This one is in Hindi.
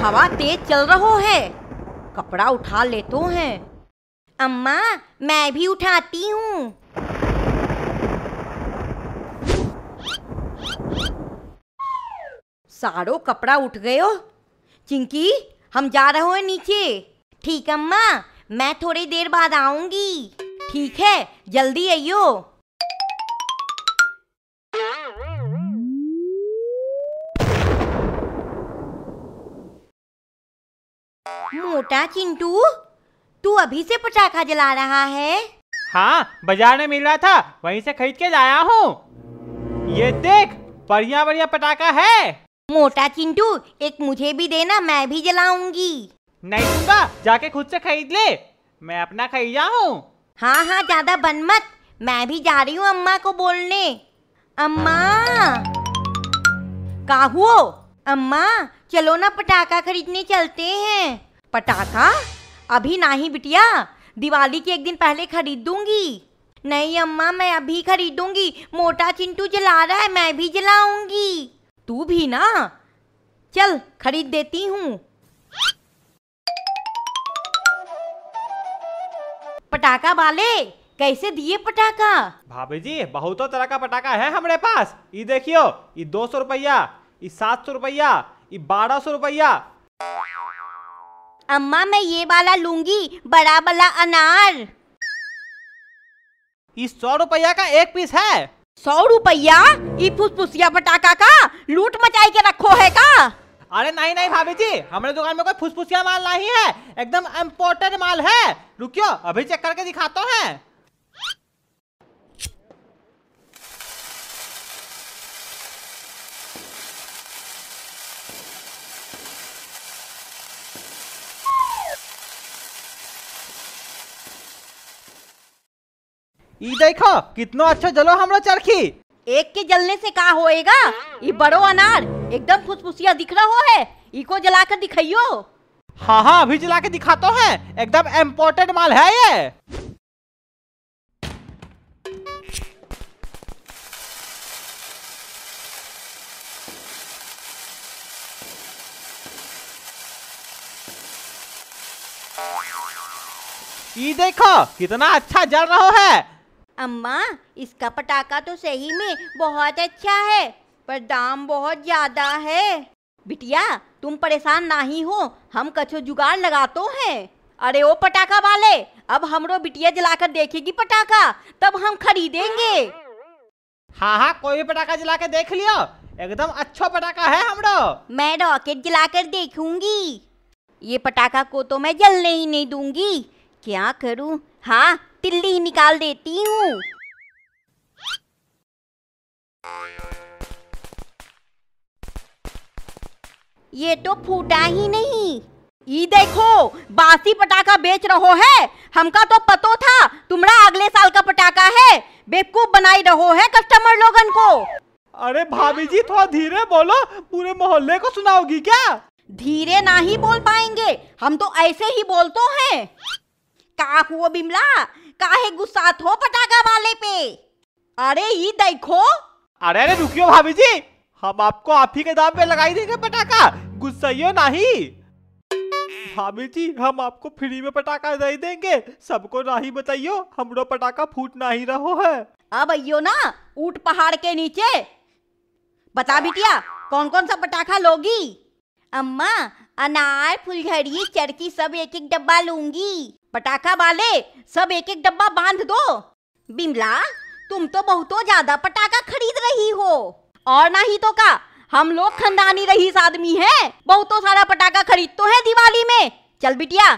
हवा तेज चल रहो है कपड़ा उठा लेते तो हैं अम्मा मैं भी उठाती हूँ सारो कपड़ा उठ गयो चिंकी हम जा रहे हैं नीचे ठीक अम्मा मैं थोड़ी देर बाद आऊंगी ठीक है जल्दी आइयो मोटा चिंटू तू अभी से पटाखा जला रहा है हाँ बाजार में मिल रहा था वहीं से खरीद के लाया हूँ ये देख बढ़िया बढ़िया पटाखा है मोटा चिंटू एक मुझे भी देना मैं भी जलाऊंगी नहीं दूंगा जाके खुद से खरीद ले मैं अपना खरीदा हूँ हाँ हाँ ज्यादा बन मत मैं भी जा रही हूँ अम्मा को बोलने अम्मा का हुआ अम्मा चलो ना पटाखा खरीदने चलते हैं पटाखा अभी ना ही बिटिया दिवाली के एक दिन पहले खरीद दूंगी नहीं अम्मा मैं अभी खरीदूंगी मोटा चिंटू जला रहा है मैं भी जलाऊंगी तू भी ना चल खरीद देती हूँ पटाखा वाले कैसे दिए पटाखा भाभी जी बहुतों तरह का पटाखा है हमारे पास ये देखियो ये दो सौ रुपया ये सात सौ रुपया ये बारह सौ रुपया अम्मा मैं ये वाला लूंगी बड़ा वाला अनार सौ रुपया का एक पीस है सौ रुपया फुसफुसिया पटाखा का लूट मचाई के रखो है का अरे नहीं नहीं भाभी जी हमारे दुकान में कोई फुसफुसिया माल नहीं है एकदम इम्पोर्टेड माल है रुकियो अभी चेक करके दिखाता है ई देखो कितना अच्छा जलो हमरा चरखी एक के जलने से का होएगा ई बड़ो अनार एकदम फुसफुसिया दिख रहा है इको जला कर दिखाइयो हाँ हाँ अभी जला के दिखाता है एकदम इम्पोर्टेंट माल है ये ये देखो कितना अच्छा जल रहा है अम्मा इसका पटाखा तो सही में बहुत अच्छा है पर दाम बहुत ज्यादा है बिटिया तुम परेशान ना ही हो हम कछो जुगाड़ लगा तो हैं अरे ओ पटाखा वाले अब हमरो बिटिया जलाकर देखेगी पटाखा तब हम खरीदेंगे हाँ हाँ कोई भी पटाखा जला के देख लियो एकदम अच्छा पटाखा है हमरो मैं रॉकेट जलाकर देखूंगी ये पटाखा को तो मैं जलने ही नहीं दूंगी क्या करूं हाँ तिल्ली निकाल देती हूँ ये तो फूटा ही नहीं ये देखो बासी पटाखा बेच रहो है हमका तो पतो था तुम्हारा अगले साल का पटाखा है बेवकूफ बनाई रहो है कस्टमर लोगन को अरे भाभी जी थोड़ा धीरे बोलो पूरे मोहल्ले को सुनाओगी क्या धीरे ना ही बोल पाएंगे हम तो ऐसे ही बोलते हैं का हुआ बिमला काहे गुस्सा थो पटाखा वाले पे अरे ये देखो अरे अरे रुकियो भाभी जी हम आपको आप ही के दाम पे लगाई देंगे पटाखा गुस्सा नहीं भाभी जी हम आपको फ्री में पटाखा दे देंगे सबको नहीं बताइयो हमरो पटाखा फूट नहीं रहो है अब अयो ना ऊट पहाड़ के नीचे बता बिटिया कौन कौन सा पटाखा लोगी अम्मा अनार फुलझड़ी चरखी सब एक एक डब्बा लूंगी पटाखा वाले सब एक एक डब्बा बांध दो बिमला तुम तो बहुत ज्यादा पटाखा खरीद रही हो और ना ही तो का हम लोग खानदानी रही आदमी है बहुतों सारा पटाखा खरीद तो है दिवाली में चल बिटिया